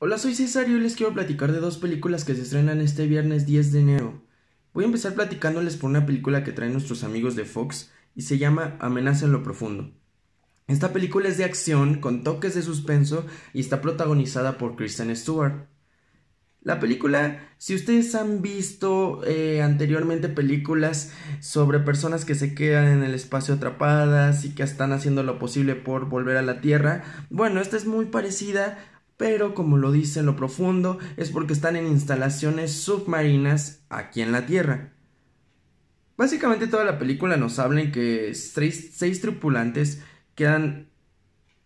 Hola, soy César y hoy les quiero platicar de dos películas que se estrenan este viernes 10 de enero. Voy a empezar platicándoles por una película que traen nuestros amigos de Fox y se llama Amenaza en lo Profundo. Esta película es de acción, con toques de suspenso y está protagonizada por Kristen Stewart. La película, si ustedes han visto eh, anteriormente películas sobre personas que se quedan en el espacio atrapadas y que están haciendo lo posible por volver a la Tierra, bueno, esta es muy parecida pero como lo dice lo profundo, es porque están en instalaciones submarinas aquí en la Tierra. Básicamente toda la película nos habla en que seis, seis tripulantes quedan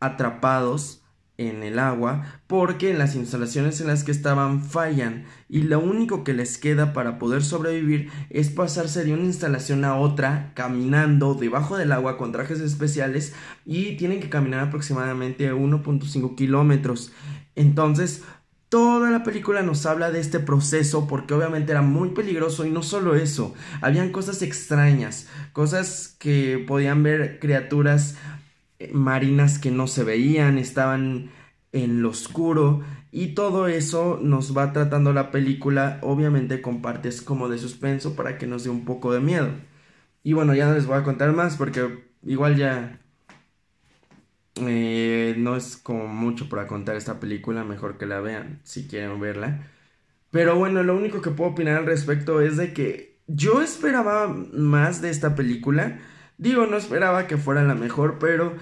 atrapados en el agua porque las instalaciones en las que estaban fallan y lo único que les queda para poder sobrevivir es pasarse de una instalación a otra caminando debajo del agua con trajes especiales y tienen que caminar aproximadamente 1.5 kilómetros entonces, Toda la película nos habla de este proceso porque obviamente era muy peligroso y no solo eso, habían cosas extrañas, cosas que podían ver criaturas eh, marinas que no se veían, estaban en lo oscuro y todo eso nos va tratando la película obviamente con partes como de suspenso para que nos dé un poco de miedo. Y bueno, ya no les voy a contar más porque igual ya eh, no es como mucho para contar esta película, mejor que la vean si quieren verla. Pero bueno, lo único que puedo opinar al respecto es de que yo esperaba más de esta película. Digo, no esperaba que fuera la mejor, pero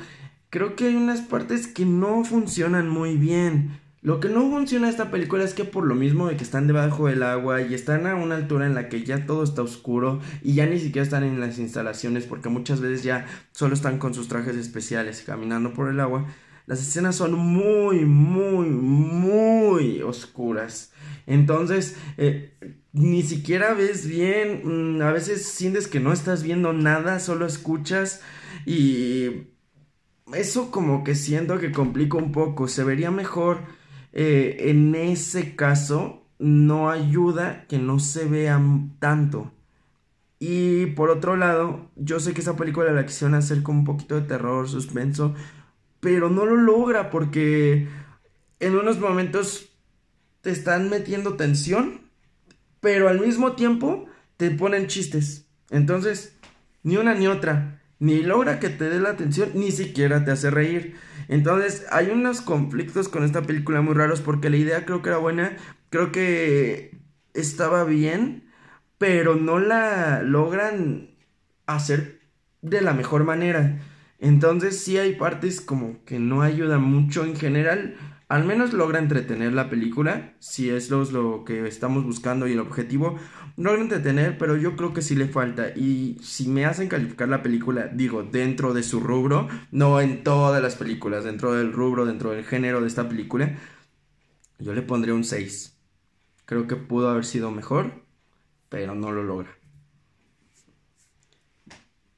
creo que hay unas partes que no funcionan muy bien. Lo que no funciona esta película es que por lo mismo de que están debajo del agua y están a una altura en la que ya todo está oscuro y ya ni siquiera están en las instalaciones porque muchas veces ya solo están con sus trajes especiales caminando por el agua, las escenas son muy, muy, muy oscuras. Entonces, eh, ni siquiera ves bien, mm, a veces sientes que no estás viendo nada, solo escuchas y... Eso como que siento que complica un poco, se vería mejor eh, en ese caso no ayuda que no se vean tanto. Y por otro lado, yo sé que esa película la quisieron hacer con un poquito de terror, suspenso, pero no lo logra porque en unos momentos te están metiendo tensión, pero al mismo tiempo te ponen chistes. Entonces, ni una ni otra ni logra que te dé la atención, ni siquiera te hace reír. Entonces, hay unos conflictos con esta película muy raros porque la idea creo que era buena, creo que estaba bien, pero no la logran hacer de la mejor manera. Entonces, sí hay partes como que no ayudan mucho en general, al menos logra entretener la película, si es lo, que estamos buscando y el objetivo, logra entretener, pero yo creo que sí le falta. Y si me hacen calificar la película, digo, dentro de su rubro, no en todas las películas, dentro del rubro, dentro del género de esta película, yo le pondría un 6. Creo que pudo haber sido mejor, pero no lo logra.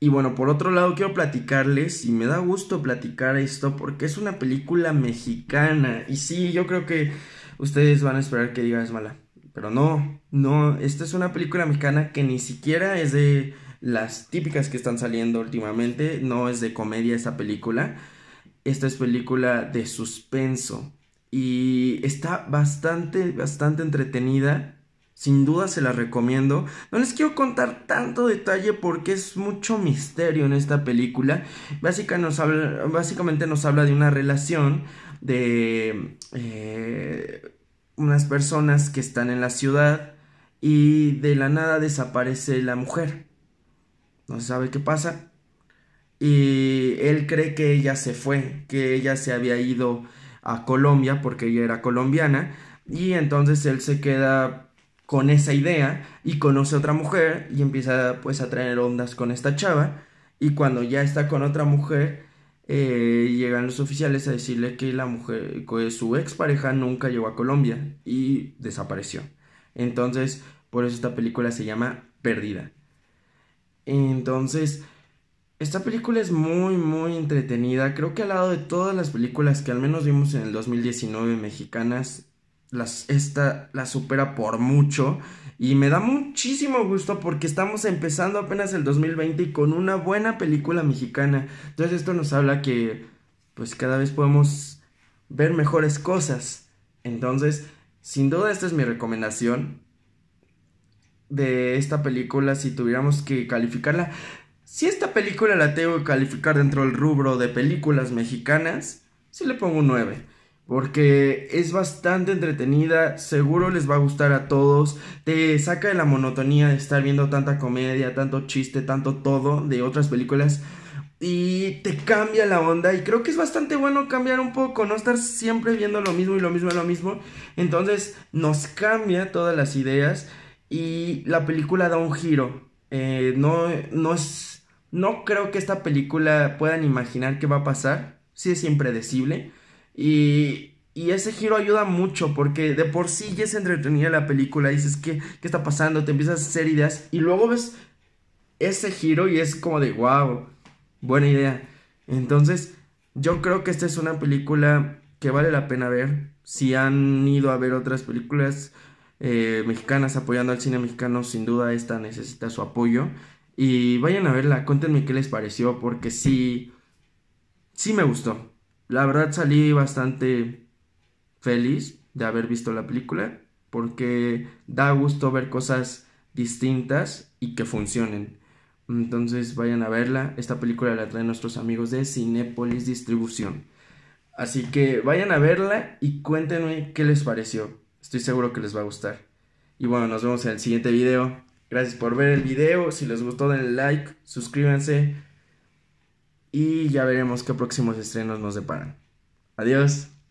Y bueno, por otro lado quiero platicarles, y me da gusto platicar esto, porque es una película mexicana. Y sí, yo creo que ustedes van a esperar que diga es mala. Pero no, no, esta es una película mexicana que ni siquiera es de las típicas que están saliendo últimamente, no es de comedia esa película. Esta es película de suspenso y está bastante, bastante entretenida sin duda se la recomiendo. No les quiero contar tanto detalle porque es mucho misterio en esta película. nos habla, básicamente nos habla de una relación de eh, unas personas que están en la ciudad y de la nada desaparece la mujer. No se sabe qué pasa. Y él cree que ella se fue, que ella se había ido a Colombia porque ella era colombiana. Y entonces él se queda con esa idea y conoce a otra mujer y empieza pues a traer ondas con esta chava y cuando ya está con otra mujer eh, llegan los oficiales a decirle que la mujer, que su expareja nunca llegó a Colombia y desapareció. Entonces, por eso esta película se llama Perdida. Entonces, esta película es muy, muy entretenida. Creo que al lado de todas las películas que al menos vimos en el 2019 mexicanas, las, esta la supera por mucho. Y me da muchísimo gusto porque estamos empezando apenas el 2020 y con una buena película mexicana. Entonces esto nos habla que pues cada vez podemos ver mejores cosas. Entonces, sin duda esta es mi recomendación de esta película si tuviéramos que calificarla. Si esta película la tengo que calificar dentro del rubro de películas mexicanas, Si le pongo un 9 porque es bastante entretenida, seguro les va a gustar a todos, te saca de la monotonía de estar viendo tanta comedia, tanto chiste, tanto todo de otras películas y te cambia la onda y creo que es bastante bueno cambiar un poco, no estar siempre viendo lo mismo y lo mismo y lo mismo, entonces nos cambia todas las ideas y la película da un giro, eh, no, creo que esta película puedan imaginar qué va a pasar, si es impredecible, y, ese giro ayuda mucho porque de por sí ya es entretenida la película. Dices, ¿qué, está pasando? Te empiezas a hacer ideas y luego ves ese giro y es como de, wow, buena idea. Entonces, yo creo que esta es una película que vale la pena ver. Si han ido a ver otras películas eh, mexicanas apoyando al cine mexicano, sin duda esta necesita su apoyo. Y vayan a verla, cuéntenme qué les pareció, porque sí, sí me gustó. La verdad salí bastante feliz de haber visto la película porque da gusto ver cosas distintas y que funcionen. Entonces vayan a verla. Esta película la traen nuestros amigos de Cinépolis Distribución. Así que vayan a verla y cuéntenme qué les pareció. Estoy seguro que les va a gustar. Y bueno, nos vemos en el siguiente video. Gracias por ver el video. Si les gustó, denle like, suscríbanse y ya veremos qué próximos estrenos nos deparan. Adiós.